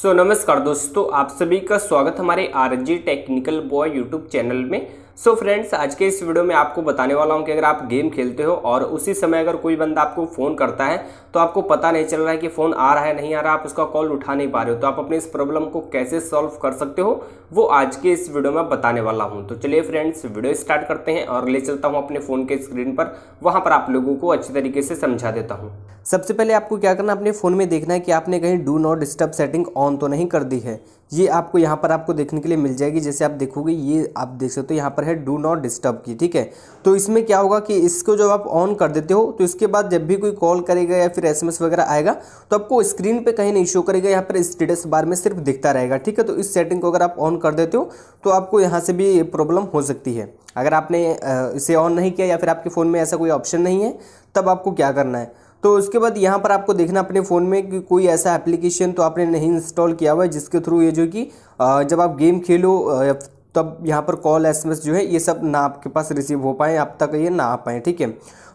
सो so, नमस्कार दोस्तों आप सभी का स्वागत हमारे R G technical boy YouTube channel में सो so, फ्रेंड्स आज के इस वीडियो में आपको बताने वाला हूं कि अगर आप गेम खेलते हो और उसी समय अगर कोई बंदा आपको फ़ोन करता है तो आपको पता नहीं चल रहा है कि फ़ोन आ रहा है नहीं आ रहा आप उसका कॉल उठा नहीं पा रहे हो तो आप अपने इस प्रॉब्लम को कैसे सॉल्व कर सकते हो वो आज के इस वीडियो में बताने वाला हूँ तो चलिए फ्रेंड्स वीडियो स्टार्ट करते हैं और ले चलता हूँ अपने फ़ोन के स्क्रीन पर वहाँ पर आप लोगों को अच्छे तरीके से समझा देता हूँ सबसे पहले आपको क्या करना अपने फ़ोन में देखना है कि आपने कहीं do not disturb setting on on तो नहीं कर दी है ये आपको यहाँ पर आपको देखने के लिए मिल जाएगी जैसे आप देखोगे ये आप देख सकते हो तो यहाँ पर है डू नॉट डिस्टर्ब की ठीक है तो इसमें क्या होगा कि इसको जब आप ऑन कर देते हो तो इसके बाद जब भी कोई कॉल करेगा या फिर एसएमएस वगैरह आएगा तो आपको स्क्रीन पे कहीं नहीं शो करेगा यहाँ पर स्टेटस बार में सिर्फ दिखता रहेगा ठीक है तो इस सेटिंग को अगर आप ऑन कर देते हो तो आपको यहाँ से भी प्रॉब्लम हो सकती है अगर आपने इसे ऑन नहीं किया या फिर आपके फ़ोन में ऐसा कोई ऑप्शन नहीं है तब आपको क्या करना है तो उसके बाद यहाँ पर आपको देखना अपने फ़ोन में कि कोई ऐसा एप्लीकेशन तो आपने नहीं इंस्टॉल किया हुआ है जिसके थ्रू ये जो कि जब आप गेम खेलो तब यहाँ पर कॉल एसएमएस जो है ये सब ना आपके पास रिसीव हो पाए आप तक ये ना आ पाए ठीक है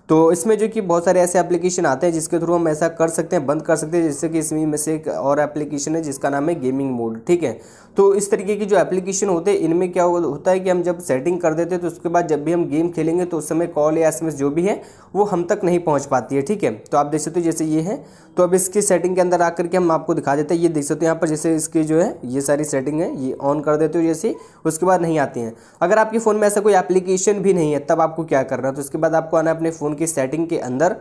तो इसमें जो कि बहुत सारे ऐसे एप्लीकेशन आते हैं जिसके थ्रू हम ऐसा कर सकते हैं बंद कर सकते हैं जैसे कि इसमें में से एक और एप्लीकेशन है जिसका नाम है गेमिंग मोड ठीक है तो इस तरीके की जो एप्लीकेशन होते हैं इनमें क्या होता है कि हम जब सेटिंग कर देते हैं तो उसके बाद जब भी हम गेम खेलेंगे तो उस समय कॉल या एस जो भी है वो हम तक नहीं पहुँच पाती है ठीक है तो आप देख सकते हो जैसे ये है तो अब इसकी सेटिंग के अंदर आकर के हम आपको दिखा देते हैं ये देख सकते हो यहाँ पर जैसे इसकी जो है ये सारी सेटिंग है ये ऑन कर देते हो जैसे उसके बाद नहीं आती हैं अगर आपके फ़ोन में ऐसा कोई एप्लीकेशन भी नहीं है तब आपको क्या करना है तो उसके बाद आपको आना अपने फ़ोन की सेटिंग के अंदर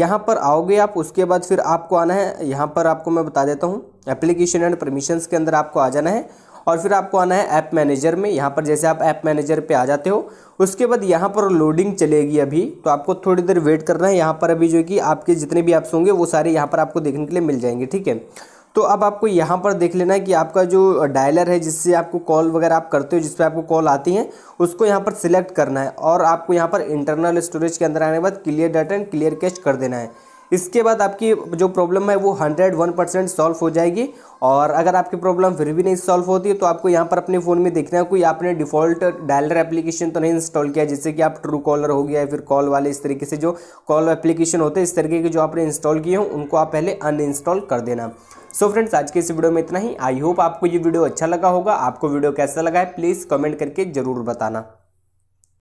यहाँ पर आओगे आप उसके बाद फिर आपको आना है यहाँ पर आपको मैं बता देता हूँ एप्लीकेशन एंड परमिशंस के अंदर आपको आ जाना है और फिर आपको आना है ऐप मैनेजर में यहाँ पर जैसे आप ऐप मैनेजर पे आ जाते हो उसके बाद यहाँ पर लोडिंग चलेगी अभी तो आपको थोड़ी देर वेट करना है यहाँ पर अभी जो कि आपके जितने भी ऐप्स होंगे वो सारे यहाँ पर आपको देखने के लिए मिल जाएंगे ठीक है तो अब आपको यहाँ पर देख लेना है कि आपका जो डायलर है जिससे आपको कॉल वगैरह आप करते हो जिस पर आपको कॉल आती है उसको यहाँ पर सिलेक्ट करना है और आपको यहाँ पर इंटरनल स्टोरेज के अंदर आने के बाद clear data and clear cache कर देना है इसके बाद आपकी जो प्रॉब्लम है वो हंड्रेड वन परसेंट सॉल्व हो जाएगी और अगर आपकी प्रॉब्लम फिर भी नहीं सॉल्व होती है तो आपको यहाँ पर अपने फ़ोन में देखना है कोई आपने डिफ़ॉल्ट डायलर एप्लीकेशन तो नहीं इंस्टॉल किया जैसे कि आप ट्रू कॉलर हो गया या फिर कॉल वाले इस तरीके से जो कॉल एप्लीकेशन होते हैं इस तरीके के जो आपने इंस्टॉल किए हों उनको आप पहले अनइंस्टॉल कर देना सो so फ्रेंड्स आज के इस वीडियो में इतना ही आई होप आपको ये वीडियो अच्छा लगा होगा आपको वीडियो कैसा लगा है प्लीज़ कमेंट करके ज़रूर बताना